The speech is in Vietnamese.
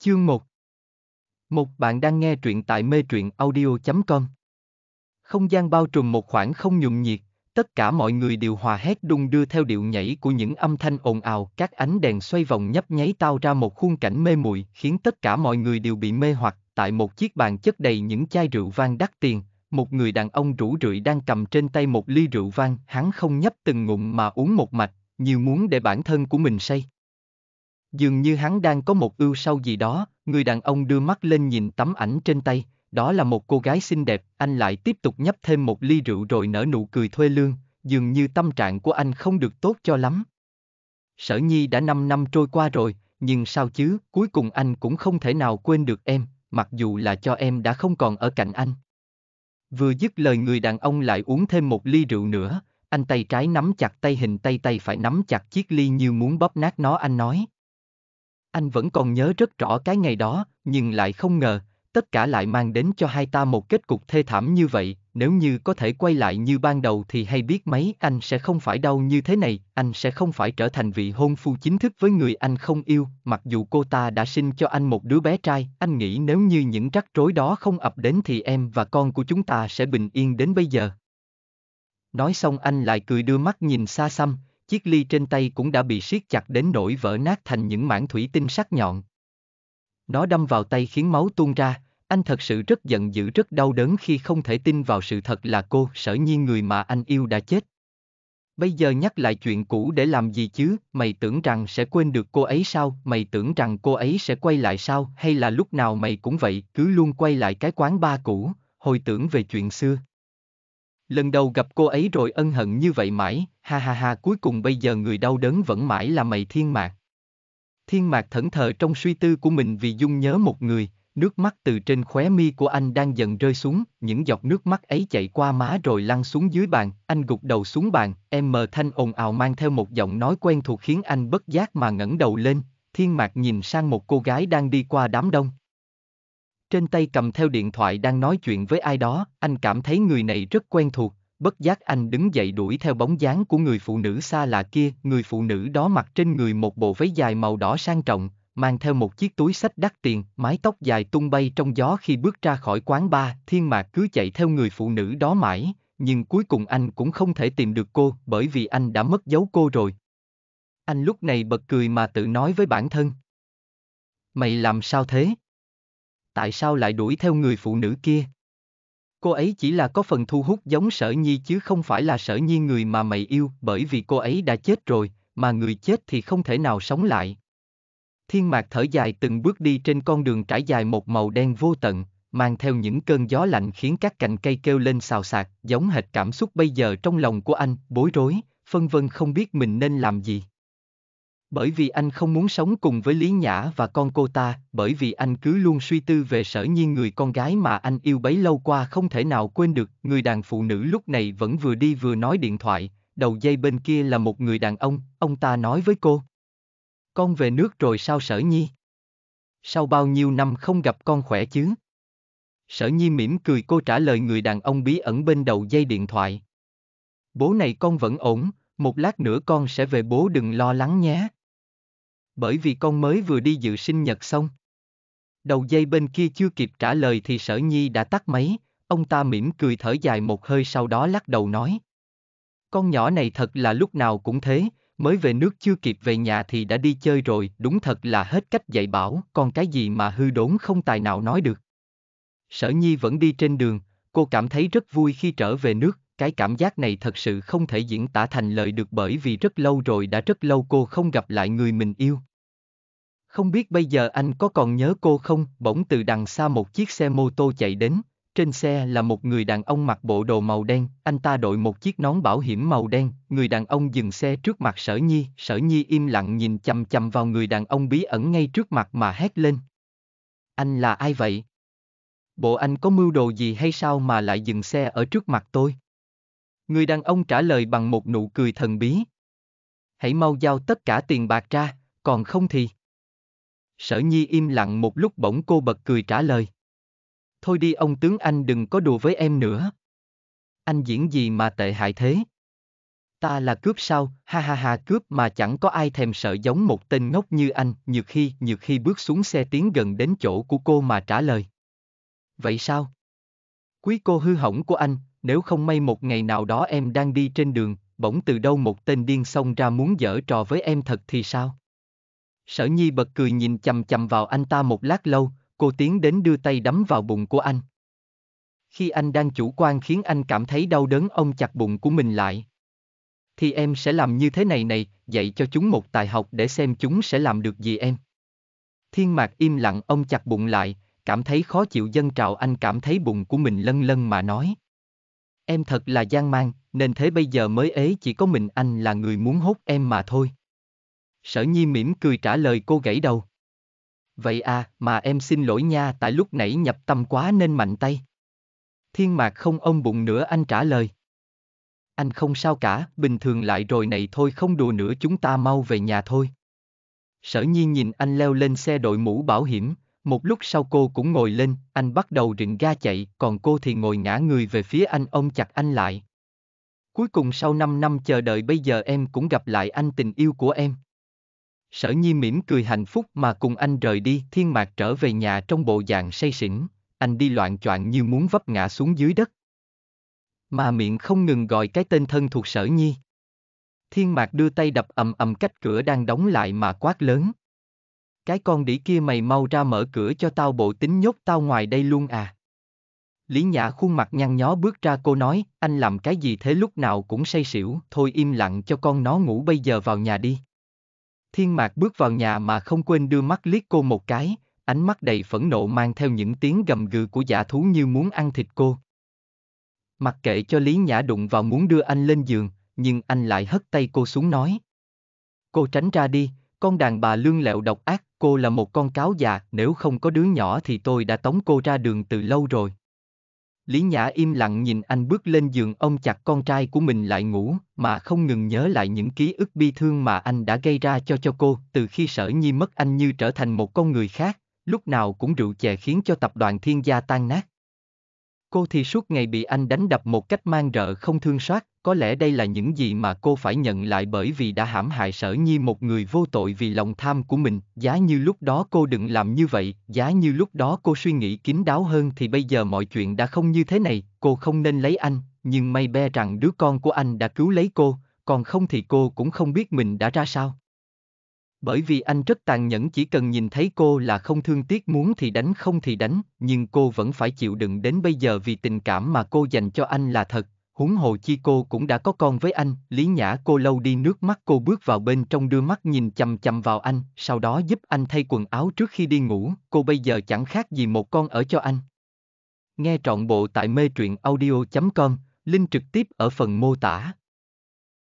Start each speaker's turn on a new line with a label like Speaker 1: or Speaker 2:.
Speaker 1: Chương 1 Một bạn đang nghe truyện tại mê truyện audio.com Không gian bao trùm một khoảng không nhùng nhiệt, tất cả mọi người đều hòa hét đung đưa theo điệu nhảy của những âm thanh ồn ào, các ánh đèn xoay vòng nhấp nháy tạo ra một khung cảnh mê muội khiến tất cả mọi người đều bị mê hoặc, tại một chiếc bàn chất đầy những chai rượu vang đắt tiền, một người đàn ông rủ rượi đang cầm trên tay một ly rượu vang, hắn không nhấp từng ngụm mà uống một mạch, nhiều muốn để bản thân của mình say. Dường như hắn đang có một ưu sau gì đó, người đàn ông đưa mắt lên nhìn tấm ảnh trên tay, đó là một cô gái xinh đẹp, anh lại tiếp tục nhấp thêm một ly rượu rồi nở nụ cười thuê lương, dường như tâm trạng của anh không được tốt cho lắm. Sở Nhi đã 5 năm trôi qua rồi, nhưng sao chứ, cuối cùng anh cũng không thể nào quên được em, mặc dù là cho em đã không còn ở cạnh anh. Vừa dứt lời người đàn ông lại uống thêm một ly rượu nữa, anh tay trái nắm chặt tay hình tay tay phải nắm chặt chiếc ly như muốn bóp nát nó anh nói. Anh vẫn còn nhớ rất rõ cái ngày đó, nhưng lại không ngờ, tất cả lại mang đến cho hai ta một kết cục thê thảm như vậy, nếu như có thể quay lại như ban đầu thì hay biết mấy anh sẽ không phải đau như thế này, anh sẽ không phải trở thành vị hôn phu chính thức với người anh không yêu, mặc dù cô ta đã sinh cho anh một đứa bé trai, anh nghĩ nếu như những rắc rối đó không ập đến thì em và con của chúng ta sẽ bình yên đến bây giờ. Nói xong anh lại cười đưa mắt nhìn xa xăm, chiếc ly trên tay cũng đã bị siết chặt đến nỗi vỡ nát thành những mảng thủy tinh sắc nhọn. Nó đâm vào tay khiến máu tuôn ra, anh thật sự rất giận dữ rất đau đớn khi không thể tin vào sự thật là cô sở nhiên người mà anh yêu đã chết. Bây giờ nhắc lại chuyện cũ để làm gì chứ, mày tưởng rằng sẽ quên được cô ấy sao, mày tưởng rằng cô ấy sẽ quay lại sao, hay là lúc nào mày cũng vậy, cứ luôn quay lại cái quán ba cũ, hồi tưởng về chuyện xưa. Lần đầu gặp cô ấy rồi ân hận như vậy mãi, ha ha ha cuối cùng bây giờ người đau đớn vẫn mãi là mày thiên mạc. Thiên mạc thẫn thờ trong suy tư của mình vì dung nhớ một người, nước mắt từ trên khóe mi của anh đang dần rơi xuống, những giọt nước mắt ấy chạy qua má rồi lăn xuống dưới bàn, anh gục đầu xuống bàn, em mờ thanh ồn ào mang theo một giọng nói quen thuộc khiến anh bất giác mà ngẩng đầu lên, thiên mạc nhìn sang một cô gái đang đi qua đám đông trên tay cầm theo điện thoại đang nói chuyện với ai đó, anh cảm thấy người này rất quen thuộc, bất giác anh đứng dậy đuổi theo bóng dáng của người phụ nữ xa lạ kia, người phụ nữ đó mặc trên người một bộ váy dài màu đỏ sang trọng, mang theo một chiếc túi sách đắt tiền, mái tóc dài tung bay trong gió khi bước ra khỏi quán bar, thiên mạc cứ chạy theo người phụ nữ đó mãi, nhưng cuối cùng anh cũng không thể tìm được cô bởi vì anh đã mất dấu cô rồi. Anh lúc này bật cười mà tự nói với bản thân. Mày làm sao thế? tại sao lại đuổi theo người phụ nữ kia? Cô ấy chỉ là có phần thu hút giống sở nhi chứ không phải là sở nhi người mà mày yêu bởi vì cô ấy đã chết rồi, mà người chết thì không thể nào sống lại. Thiên mạc thở dài từng bước đi trên con đường trải dài một màu đen vô tận, mang theo những cơn gió lạnh khiến các cành cây kêu lên xào xạc, giống hệt cảm xúc bây giờ trong lòng của anh, bối rối, phân vân không biết mình nên làm gì. Bởi vì anh không muốn sống cùng với Lý Nhã và con cô ta, bởi vì anh cứ luôn suy tư về sở nhiên người con gái mà anh yêu bấy lâu qua không thể nào quên được. Người đàn phụ nữ lúc này vẫn vừa đi vừa nói điện thoại, đầu dây bên kia là một người đàn ông, ông ta nói với cô. Con về nước rồi sao sở nhi? Sau bao nhiêu năm không gặp con khỏe chứ? Sở nhi mỉm cười cô trả lời người đàn ông bí ẩn bên đầu dây điện thoại. Bố này con vẫn ổn, một lát nữa con sẽ về bố đừng lo lắng nhé bởi vì con mới vừa đi dự sinh nhật xong. Đầu dây bên kia chưa kịp trả lời thì sở nhi đã tắt máy, ông ta mỉm cười thở dài một hơi sau đó lắc đầu nói. Con nhỏ này thật là lúc nào cũng thế, mới về nước chưa kịp về nhà thì đã đi chơi rồi, đúng thật là hết cách dạy bảo, còn cái gì mà hư đốn không tài nào nói được. Sở Nhi vẫn đi trên đường, cô cảm thấy rất vui khi trở về nước, cái cảm giác này thật sự không thể diễn tả thành lời được bởi vì rất lâu rồi đã rất lâu cô không gặp lại người mình yêu. Không biết bây giờ anh có còn nhớ cô không? Bỗng từ đằng xa một chiếc xe mô tô chạy đến, trên xe là một người đàn ông mặc bộ đồ màu đen, anh ta đội một chiếc nón bảo hiểm màu đen, người đàn ông dừng xe trước mặt Sở Nhi, Sở Nhi im lặng nhìn chằm chằm vào người đàn ông bí ẩn ngay trước mặt mà hét lên. Anh là ai vậy? Bộ anh có mưu đồ gì hay sao mà lại dừng xe ở trước mặt tôi? Người đàn ông trả lời bằng một nụ cười thần bí. Hãy mau giao tất cả tiền bạc ra, còn không thì... Sở Nhi im lặng một lúc bỗng cô bật cười trả lời. Thôi đi ông tướng anh đừng có đùa với em nữa. Anh diễn gì mà tệ hại thế? Ta là cướp sao, ha ha ha cướp mà chẳng có ai thèm sợ giống một tên ngốc như anh, nhược khi, nhược khi bước xuống xe tiến gần đến chỗ của cô mà trả lời. Vậy sao? Quý cô hư hỏng của anh, nếu không may một ngày nào đó em đang đi trên đường, bỗng từ đâu một tên điên xông ra muốn dở trò với em thật thì sao? Sở Nhi bật cười nhìn chầm chầm vào anh ta một lát lâu, cô tiến đến đưa tay đấm vào bụng của anh. Khi anh đang chủ quan khiến anh cảm thấy đau đớn ông chặt bụng của mình lại. Thì em sẽ làm như thế này này, dạy cho chúng một tài học để xem chúng sẽ làm được gì em. Thiên mạc im lặng ông chặt bụng lại, cảm thấy khó chịu dân trào anh cảm thấy bụng của mình lân lân mà nói. Em thật là gian man, nên thế bây giờ mới ế chỉ có mình anh là người muốn hốt em mà thôi. Sở nhi mỉm cười trả lời cô gãy đầu. Vậy à, mà em xin lỗi nha tại lúc nãy nhập tâm quá nên mạnh tay. Thiên mạc không ông bụng nữa anh trả lời. Anh không sao cả, bình thường lại rồi này thôi không đùa nữa chúng ta mau về nhà thôi. Sở Nhi nhìn anh leo lên xe đội mũ bảo hiểm, một lúc sau cô cũng ngồi lên, anh bắt đầu rình ga chạy, còn cô thì ngồi ngã người về phía anh ông chặt anh lại. Cuối cùng sau 5 năm chờ đợi bây giờ em cũng gặp lại anh tình yêu của em. Sở Nhi mỉm cười hạnh phúc mà cùng anh rời đi, Thiên Mạc trở về nhà trong bộ dạng say xỉn, anh đi loạn choạng như muốn vấp ngã xuống dưới đất. Mà miệng không ngừng gọi cái tên thân thuộc Sở Nhi. Thiên Mạc đưa tay đập ầm ầm cách cửa đang đóng lại mà quát lớn. Cái con đĩ kia mày mau ra mở cửa cho tao bộ tính nhốt tao ngoài đây luôn à. Lý Nhã khuôn mặt nhăn nhó bước ra cô nói, anh làm cái gì thế lúc nào cũng say xỉu, thôi im lặng cho con nó ngủ bây giờ vào nhà đi. Thiên Mạc bước vào nhà mà không quên đưa mắt liếc cô một cái, ánh mắt đầy phẫn nộ mang theo những tiếng gầm gừ của giả thú như muốn ăn thịt cô. Mặc kệ cho Lý Nhã đụng vào muốn đưa anh lên giường, nhưng anh lại hất tay cô xuống nói. Cô tránh ra đi, con đàn bà lương lẹo độc ác, cô là một con cáo già, nếu không có đứa nhỏ thì tôi đã tống cô ra đường từ lâu rồi. Lý Nhã im lặng nhìn anh bước lên giường ông chặt con trai của mình lại ngủ, mà không ngừng nhớ lại những ký ức bi thương mà anh đã gây ra cho cho cô từ khi sở nhi mất anh như trở thành một con người khác, lúc nào cũng rượu chè khiến cho tập đoàn thiên gia tan nát. Cô thì suốt ngày bị anh đánh đập một cách mang rợ không thương xót, có lẽ đây là những gì mà cô phải nhận lại bởi vì đã hãm hại sở nhi một người vô tội vì lòng tham của mình. Giá như lúc đó cô đừng làm như vậy, giá như lúc đó cô suy nghĩ kín đáo hơn thì bây giờ mọi chuyện đã không như thế này, cô không nên lấy anh, nhưng may be rằng đứa con của anh đã cứu lấy cô, còn không thì cô cũng không biết mình đã ra sao. Bởi vì anh rất tàn nhẫn chỉ cần nhìn thấy cô là không thương tiếc muốn thì đánh không thì đánh, nhưng cô vẫn phải chịu đựng đến bây giờ vì tình cảm mà cô dành cho anh là thật, huống hồ chi cô cũng đã có con với anh, Lý Nhã cô lâu đi nước mắt cô bước vào bên trong đưa mắt nhìn chầm chầm vào anh, sau đó giúp anh thay quần áo trước khi đi ngủ, cô bây giờ chẳng khác gì một con ở cho anh. Nghe trọn bộ tại mê truyện audio.com, link trực tiếp ở phần mô tả.